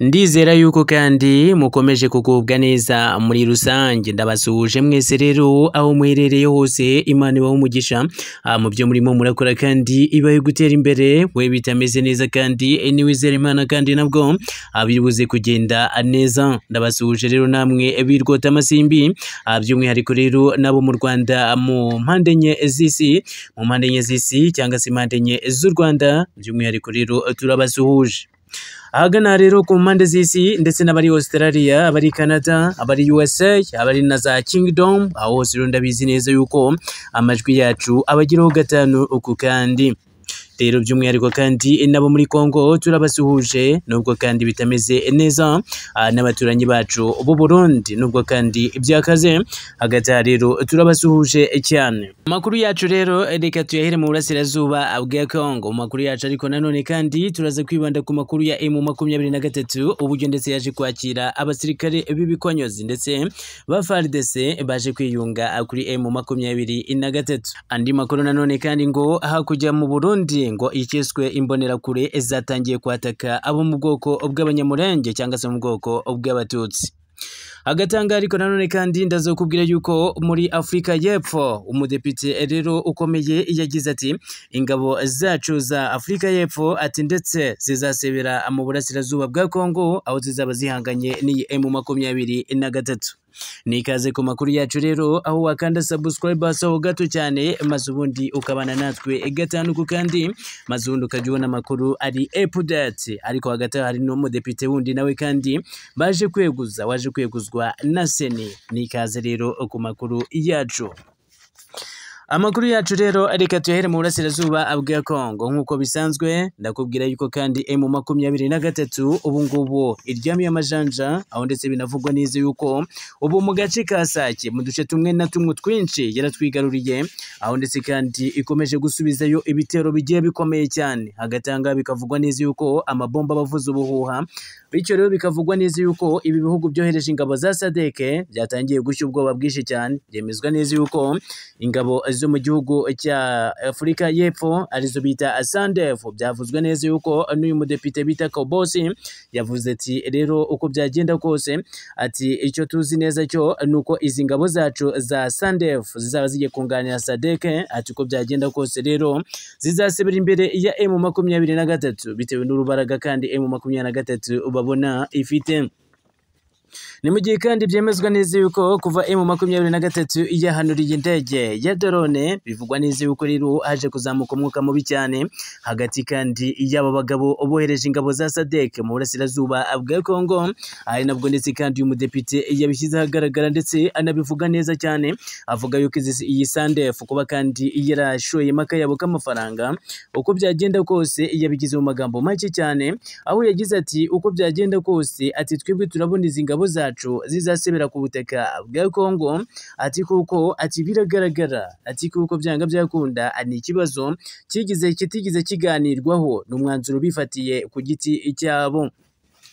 ndizera yuko kandi mukomeje kugubwa neza muri rusange ndabasuhuje mwese rero aho muherereye hose imana ibaho umugisha ah, mu byo murimo murakora kandi ibahe gutera imbere we bitameze neza kandi eh, niwizera imana kandi nabwo abibuze ah, kugenda neza ndabasuhuje rero namwe eh, birwota amasimbi ah, by'umwihariko rero nabo mu rwanda mu mpande enye z'isi mu mpande enye z'isi cyangwa se impande enye z'u rwanda by'umwihariko rero turabasuhuje ahagana rero ku mpande z'isi ndetse n'abari Australia abari Canada abari USA abari na za Kingdom aho hose rero ndabizi neza yuko amajwi yacu abagiraho gatanu uku kandi rero by'umwihariko kandi eh, nabo muri Congo turabasuhuje nubwo kandi bitameze neza ah, n'abaturanyi bacu b'u Burundi nubwo kandi byakaze hagati aha rero turabasuhuje cyane amakuru yacu rero eh, reka tuyahere mu burasirazuba bwa Congo mu makuru yacu ariko nanone kandi turaza kwibanda ku makuru ya M makumyabiri na gatatu uburyo ndetse yaje kwakira abasirikare b'ibikonyozi ndetse ba FARDC baje kwiyunga ah, kuri M makumyabiri na gatatu andi makuru nanone kandi ngo hakujya mu Burundi ngo ikiswe imbonerakure zatangiye kwataka abo mu bwoko bw'abanyamurenge cyangwa se mu bwoko bw'abatutsi agatanga ariko nanone kandi ndazokubwira yuko muri Afurika y'Epfo umudepite rero ukomeye yagize ati ingabo zacu za Afurika y'Epfo ati ndetse zizasebera mu burasirazuba bwa Kongo aho zizaba zihanganye n'iyi M makumyabiri na gatatu nikaze ku makuru yacu rero aho wakanda subscribe hasi gato cyane maze ubundi ukabana natwe gatanu ku kandi maze ubundi ukajya ubona amakuru ari epudate ariko hagati hari n'umudepite wundi nawe kandi baje kweguza waje kweguzwa na seni nikaze rero ku makuru yacu amakuru yacu rero reka tuyahere mu burasirazuba abwa Kongo nk'uko bisanzwe ndakubwira yuko kandi emu makumyabiri na gatatu ubu ngubu iryamiye amajanja aho ndetse binavugwa neza yuko ubu mu gace ka Sake mu duce tumwe na tumwe twinshi yaratwigaruriye aho ndetse kandi ikomeje gusubizayo ibitero bigiye bikomeye cyane hagatanga bikavugwa neza yuko amabomba abavuza ubuhuha bityo rero bikavugwa neza yuko ibi bihugu byohereje ingabo za Sadeke byatangiye gushya ubwoba bwinshi cyane byemezwa neza yuko ingabo zo mu gihugu cya afurika y'epfo arizo bita sandefu byavuzwe neza yuko n'uyu mudepite bita kobosi yavuze ati rero uko byagenda kose ati icyo tuzi neza cyo ni uko izi ngabo zacu za sandefu zizaba zigiye kunganira sadeke ati uko byagenda kose rero zizasebera imbere ya emu makumyabiri na gatatu bitewe n'urubaraga kandi emu makumyabiri na gatatu babona ifite ni mu gihe kandi byemezwa neza yuko kuva emu makumyabiri na gatatu yahanuriye indege ya dorone bivugwa neza yuko rero haje kuzamuka umwuka mubi cyane hagati kandi y'aba bagabo bohereje ingabo za sadek mu burasirazuba bwa Congo ari nabwo ndetse kandi uyu mudepite yabishyize ahagaragara ndetse anabivuga neza cyane avuga yuko iyi sandefu kuba kandi maka akayabo k'amafaranga uko byagenda kose yabigize mu magambo make cyane aho yagize ati uko byagenda kose ati twebwe turabona izi ngabo zacu zacu zizasubira ku butaka bwa Kongo ati kuko ati biragaragara ati kuko byanga byakunda ni ikibazo kigize kitigize kiganirwaho ni umwanzuro bifatiye ku giti cyabo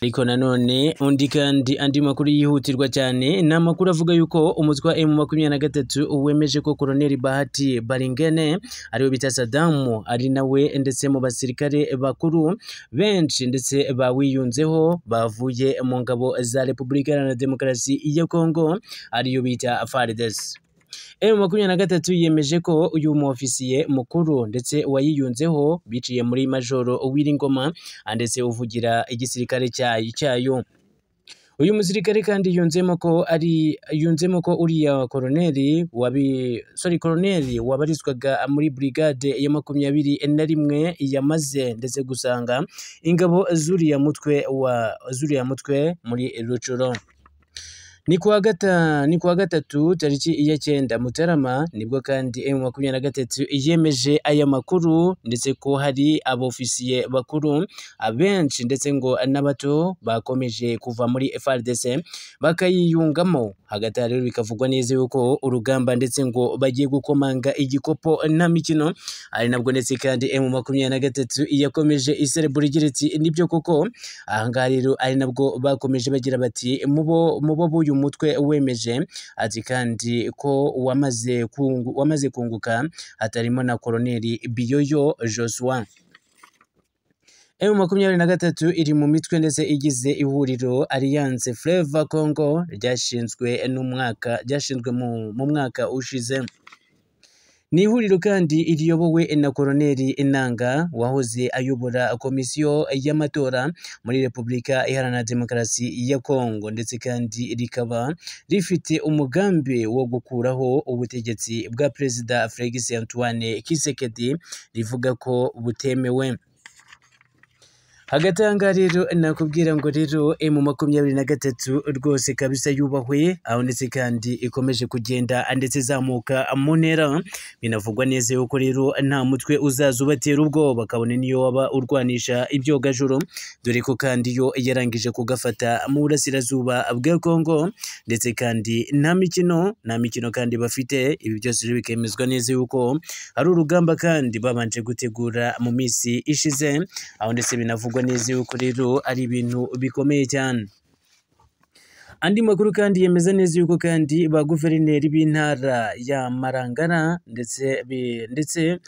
ariko nanone undi kandi andi makuru yihutirwa cyane ni amakuru avuga yuko umutwe wa emu makumyabiri na gatatu wemeje ko koloneli bahati baringene ariwe bita sadamu ari nawe ndetse mu basirikare bakuru benshi ndetse bawiyunzeho bavuye mu ngabo za repubulika iharanira demokarasi ya kongo ariyo bita faridesi emu makumyabiri na yemeje ko uyu muofisiye mukuru ndetse wayiyunzeho biciye muri majoro Uwiringoma ndetse uvugira igisirikare cyayo uyu musirikare kandi yunzemo ko ari yunzemo ko uriya koroneli wabi sorry koroneli wabarizwaga muri brigade ya makumyabiri na rimwe yamaze ndetse gusanga ingabo z'uriya mutwe wa z'uriya mutwe muri Rucuro ni kuwa gata ni kuwa gatatu tariki iya cyenda mutarama nibwo kandi emu makumyabiri na gatatu yemeje aya makuru ndetse ko hari abofisiye bakuru abenshi ndetse ngo n'abato bakomeje kuva muri FARDC bakayiyungamo hagati rero bikavugwa neza yuko urugamba ndetse ngo bagiye gukomanga igikopo na mikino ari nabwo ndetse kandi emu makumyabiri na gatatu yakomeje iserebura igira iti nibyo koko ahangaha rero ari nabwo bakomeje bagira bati mubo mubo buyu uyu mutwe wemeje ati kandi ko wamaze kungu, wamaze kunguka hatarimo na Koloneli Biyoyo Joshua M makumyabiri na gatatu iri mu mitwe ndetse igize ihuriro Alliance Fleva Congo ryashinzwe n'umwaka ryashinzwe mu mwaka ushize ni ihuriro kandi riyobowe na koroneri Inanga wahoze ayobora komisiyo y'amatora muri repubulika iharanira demokarasi ya kongo ndetse kandi rikaba rifite umugambi wo gukuraho ubutegetsi bwa perezida Felix Antoine Kisekedi rivuga ko butemewe hagati aha ngaha rero nakubwira ngo rero emu makumyabiri na gatatu rwose kabisa yubahwe aho ndetse kandi ikomeje kugenda ndetse izamuka mu ntera binavugwa neza yuko rero nta mutwe uzazubatera ubwoba kabone niyo waba urwanisha ibyogajuru dore ko kandi iyo yarangije kugafata mu burasirazuba bwa Kongo ndetse kandi nta mikino nta mikino kandi bafite ibi byose bikemezwa neza yuko hari urugamba kandi babanje gutegura mu minsi ishize aho ndetse binavugwa neza yuko rero ari ibintu bikomeye cyane Andi makuru kandi yemeza neza yuko kandi ba guverineri b'intara ya Marangara ndetse ndetse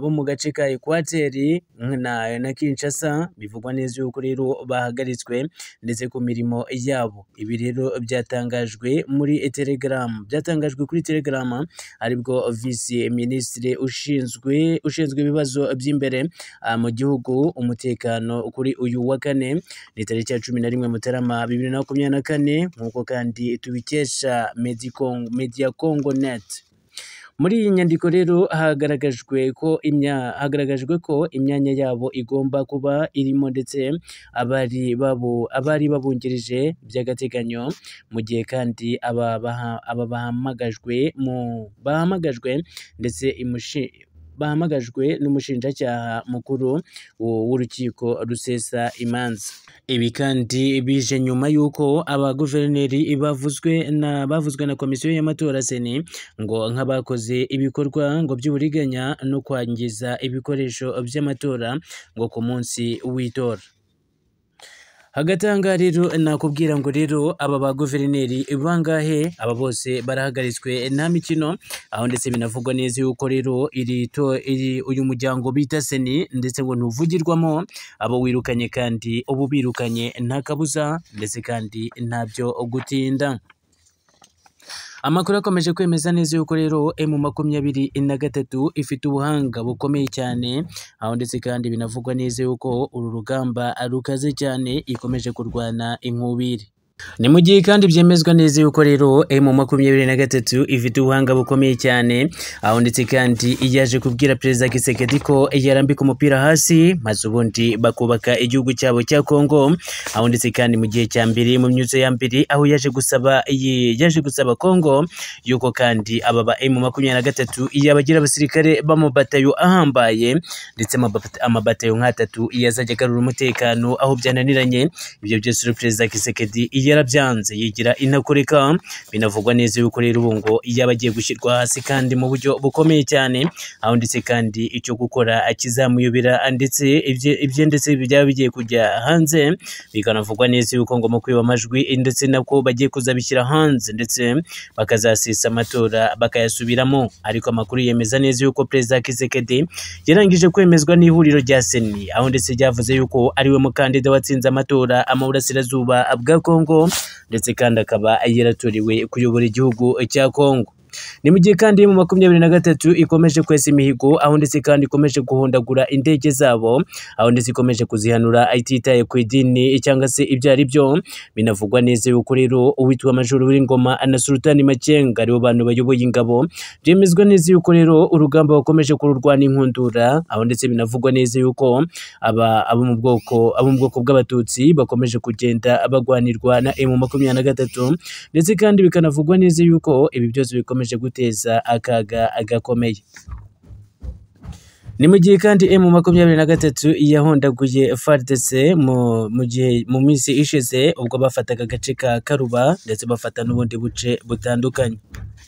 bo mu gace ka Ekwateri na, na Kinshasa bivugwa neza yuko rero bahagaritswe ndetse ku mirimo yabo. Ibi rero byatangajwe muri Telegram, byatangajwe kuri Telegram aribwo visi minisitiri ushinzwe ushinzwe ibibazo by'imbere mu gihugu umutekano kuri uyu wa kane ni tariki ya cumi na rimwe Mutarama bibiri na makumyabiri na kane nk'uko kandi tubikesha media Congo net muri iyi nyandiko rero hagaragajwe ko hagaragajwe ko imyanya yabo igomba kuba irimo ndetse abari babo abari babungirije by'agateganyo mu gihe kandi aba bahamagajwe mu bahamagajwe ndetse imushi bahamagajwe n'umushinjacyaha mukuru w'urukiko rusesa imanza ibi kandi bije nyuma y'uko abaguverineri bavuzwe na bavuzwe na komisiyo y'amatora seni ngo nk'abakoze ibikorwa ngo by'uburiganya no kwangiza ibikoresho by'amatora ngo ku munsi w'itora hagati aha ngaha rero nakubwira ngo rero aba ba guverineri bangahe aba bose barahagaritswe nta mikino aho ndetse binavugwa neza yuko rero iri to iri uyu muryango bita seni ndetse ngo ntuvugirwamo abo wirukanye kandi ubu birukanye nta kabuza ndetse kandi ntabyo gutinda amakuru akomeje kwemeza neza yuko rero emu makumyabiri na gatatu ifite ubuhanga bukomeye cyane aho ndetse kandi binavugwa neza yuko uru rugamba rukaze cyane ikomeje kurwana inkubiri ni mu gihe kandi byemezwa neza yuko rero emu makumyabiri na gatatu ifite ubuhanga bukomeye cyane aho ndetse kandi yaje kubwira perezida Kisekedi ko yarambika umupira hasi maze ubundi bakubaka igihugu cyabo cya Congo aho ndetse kandi mu gihe cya mbere mu myutso ya mbere aho yaje gusaba yaje gusaba Congo yuko kandi aba ba emu makumyabiri na gatatu yabagira abasirikare b'amabatayo ahambaye ndetse amabatayo nk'atatu yazajya agarura umutekano aho byananiranye ibyo byose perezida Kisekedi iyo yarabyanze yigira intakoreka binavugwa neza yuko rero ubu ngo yaba agiye gushyirwa hasi kandi mu buryo bukomeye cyane aho ndetse kandi icyo gukora akizamuyobera ndetse ibye ndetse byaba bigiye kujya hanze bikanavugwa neza yuko ngo mu kwiba amajwi ndetse nako bagiye kuzabishyira hanze ndetse bakazasisa amatora bakayasubiramo ariko amakuru yemeza neza yuko perezida Kisekedi yarangije kwemezwa n'ihuriro rya Seni aho ndetse ryavuze yuko ariwe mukandida watsinze amatora amaburasirazuba burasirazuba bwa Kongo ndetse kandi akaba yaratoriwe kuyobora igihugu cya Congo ni mu gihe kandi mu makumyabiri na gatatu ikomeje kwesa imihigo aho ndetse kandi ikomeje guhondagura indege zabo aho ndetse ikomeje kuzihanura ititaye ku idini cyangwa se ibyo ari byo binavugwa neza yuko rero uwitwa amajoro w'ingoma na Sultani Makenga aribo bantu bayoboye ingabo byemezwa neza yuko rero urugamba bakomeje kururwana inkundura aho ndetse binavugwa neza yuko aba abo mu bwoko abo mu bwoko bw'abatutsi bakomeje kugenda bagwanirwa na M makumyabiri na gatatu ndetse kandi bikanavugwa neza yuko ibi byose bikomeje bikomeje guteza akaga gakomeye ni mu gihe kandi emu makumyabiri na gatatu yahondaguye FARDC mu gihe mu minsi ishize ubwo bafataga agace ka Karuba ndetse bafata n'ubundi buce butandukanye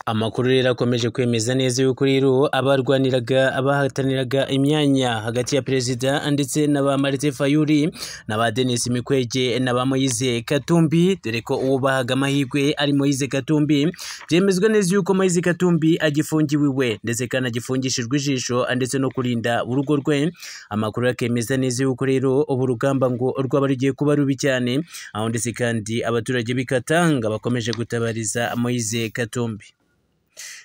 Amakuru rero akomeje kwemeza neza yuko rero abarwaniraga abahataniraga imyanya hagati ya perezida ndetse na ba Marite Fayuri na ba Denis Mikwege na ba Moyize Katumbi dore ko uwo bahaga amahirwe ari Moyize Katumbi byemezwa neza yuko Moise Katumbi agifungiwe iwe ndetse kandi agifungishijwe ijisho ndetse no kurinda urugo rwe amakuru akemeza neza yuko rero ubu rugamba ngo rwaba rugiye kuba rubi cyane aho ndetse kandi abaturage bikatanga bakomeje gutabariza Moyize Katumbi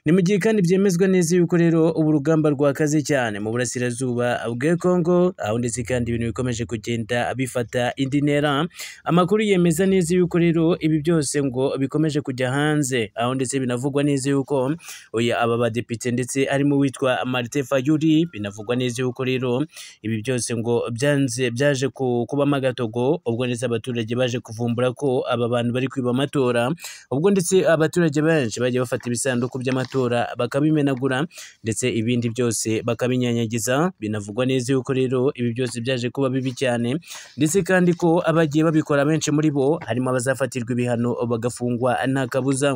Ni mu gihe kandi byemezwa neza yuko rero ubu urugamba rwakaze cyane mu burasirazuba bwa Congo aho ndetse kandi ibintu bikomeje kugenda bifata indi ntera, amakuru yemeza neza yuko rero ibi byose ngo bikomeje kujya hanze, aho ndetse binavugwa neza yuko oya aba badepite ndetse harimo witwa Martin Fayulu, binavugwa neza yuko rero ibi byose ngo byanze byaje kubamo agatogo, ubwo ndetse abaturage baje kuvumbura ko aba bantu bari kwiba amatora, ubwo ndetse abaturage benshi bagiye bafata ibisanduku by'amatora gutora bakabimenagura ndetse ibindi byose bakabinyanyagiza binavugwa neza yuko rero ibi byose byaje kuba bibi cyane ndetse kandi ko abagiye babikora benshi muri bo harimo abazafatirwa ibihano bagafungwa nta kabuza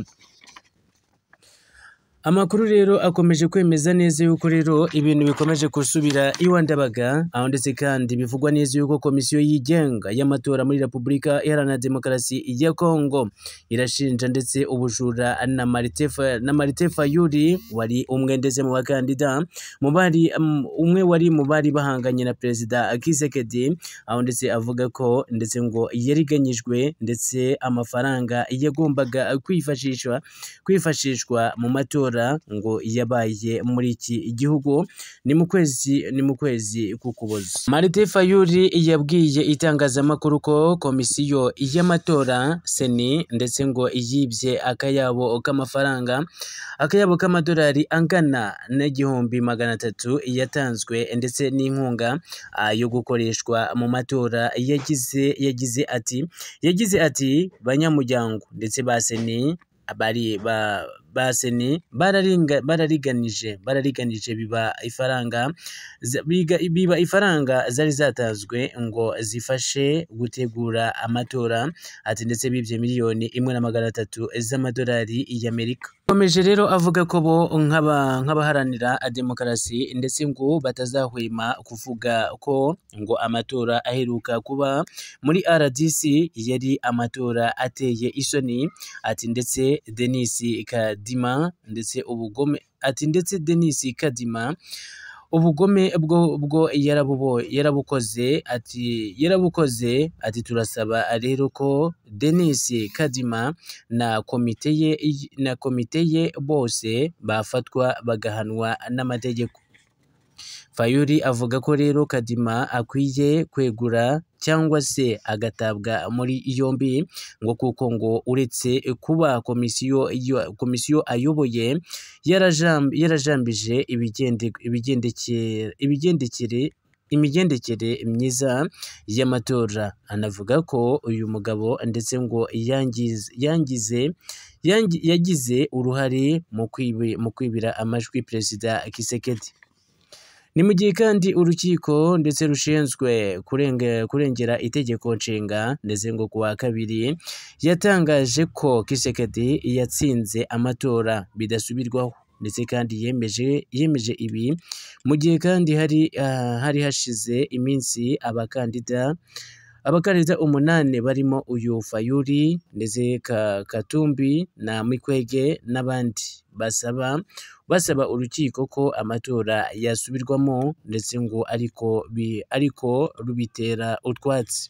Amakuru rero akomeje kwemeza neza yuko rero ibintu bikomeje gusubira iwa ndabaga aho ndetse kandi bivugwa neza yuko komisiyo yigenga y'amatora muri Repubulika Iharanira Demokarasi ya Kongo irashinja ndetse ubujura na Maritefa na Maritefa Yuri wari umwe ndetse mu bakandida mu bari umwe wari mu bari bahanganye na Perezida Kisekedi aho ndetse avuga ko ndetse ngo yariganyijwe ndetse amafaranga yagombaga kwifashishwa kwifashishwa mu matora Ebola ngo yabaye muri iki gihugu ni mu kwezi ni mu kwezi k'Ukuboza Marite Fayuri yabwiye itangazamakuru ko komisiyo y'amatora seni ndetse ngo yibye akayabo k'amafaranga akayabo k'amadolari angana n'igihumbi magana atatu yatanzwe ndetse n'inkunga ah, yo gukoreshwa mu matora yagize yagize ati yagize ati banyamuryango ndetse ba seni bari ba baseni barariganije barariganije biba ifaranga biba ifaranga zari zatanzwe ngo zifashe gutegura amatora ati ndetse bibye miliyoni imwe na magana atatu z'amadolari y'Amerika Yakomeje rero avuga ko bo nk'abaharanira demokarasi ndetse ngo batazahwema kuvuga ko ngo amatora aheruka kuba muri RDC yari amatora ateye isoni ati ndetse Denis Kadima ndetse ubugome ati ndetse Denis Kadima ubugome bwo yarabukoze ati yarabukoze ati turasaba rero ko Denis Kadima na komite ye na komite ye bose bafatwa bagahanwa n'amategeko Fayulu avuga ko rero Kadima akwiye kwegura cyangwa se agatabwa muri yombi ngo kuko ngo uretse kuba komisiyo komisiyo ayoboye yarajambije ibigendekere imigendekere myiza y'amatora anavuga ko uyu mugabo ndetse ngo yangize yangize yagize uruhare mu kwibira amajwi perezida Kisekedi Ni mu gihe kandi urukiko ndetse rushinzwe kurengera itegeko nshinga ndetse ngo kuwa kabiri yatangaje ko Kisekedi yatsinze amatora bidasubirwaho ndetse kandi yemeje yemeje ibi mu gihe kandi hari ah, hari hashize iminsi abakandida abakaraza umunani barimo uyu Fayuri ndetse Katumbi na Mikwege n'abandi basaba basaba urukiko ko amatora yasubirwamo ndetse ngo ariko bi ariko rubitera utwatsi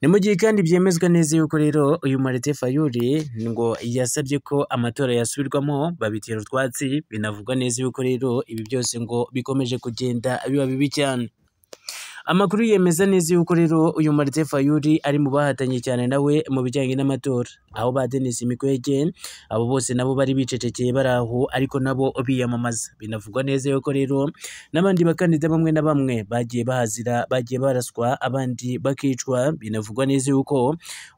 ni mu gihe kandi byemezwa neza yuko rero uyu Marite Fayuri ngo yasabye ko amatora yasubirwamo babitera utwatsi binavugwa neza yuko rero ibi byose ngo bikomeje kugenda biba bibi cyane Amakuru yemeza neza yuko rero uyu Marite Fayulu ari mu bahatanye cyane nawe mu bijyanye n'amatora aho ba Denis Mikwege abo bose nabo bari bicecekeye bari aho ariko nabo biyamamaza binavugwa neza yuko rero n'abandi bakandida bamwe na bamwe bagiye bahazira bagiye baraswa abandi bakicwa binavugwa neza yuko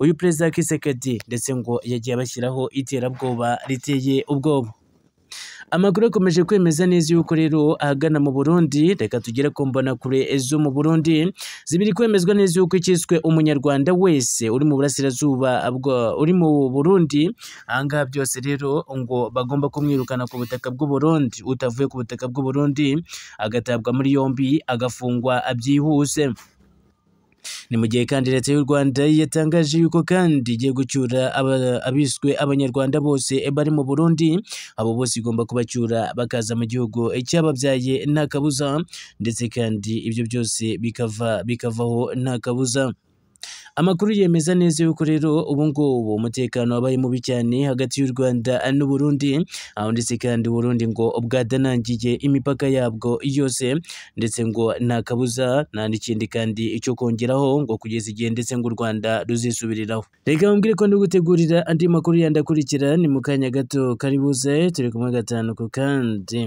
uyu Perezida Kisekedi ndetse ngo yagiye abashyiraho iterabwoba riteye ubwoba amakuru akomeje kwemeza neza yuko rero ahagana mu Burundi reka tugere ku mbonakure zo mu Burundi zibiri kwemezwa neza yuko ikiswe umunyarwanda wese uri mu burasirazuba uri mu Burundi ahangaha byose rero ngo bagomba kumwirukana ku butaka bw'u Burundi utavuye ku butaka bw'u Burundi agatabwa muri yombi agafungwa byihuse Ni mu gihe kandi Leta y'u Rwanda yatangaje yuko kandi igiye gucyura abiswe Abanyarwanda bose eh, bari mu Burundi, abo bose igomba kubacyura bakaza mu gihugu eh, cyababyaye nta kabuza ndetse kandi ibyo byose bikava bikavaho nta kabuza. Amakuru yemeza neza yuko rero ubu ngubu umutekano wabaye mubi cyane hagati y'u Rwanda n'u Burundi, aho ndetse kandi u Burundi ngo bwadanangiye imipaka yabwo yose ndetse ngo nta kabuza nta n'ikindi kandi icyo kongeraho ngo kugeza igihe ndetse ngo u Rwanda ruzisubiriraho. Reka mubwire ko ndi gutegurira andi makuru yandakurikira ni mu kanya gato karibuze turi kumwe gatanu ku kandi.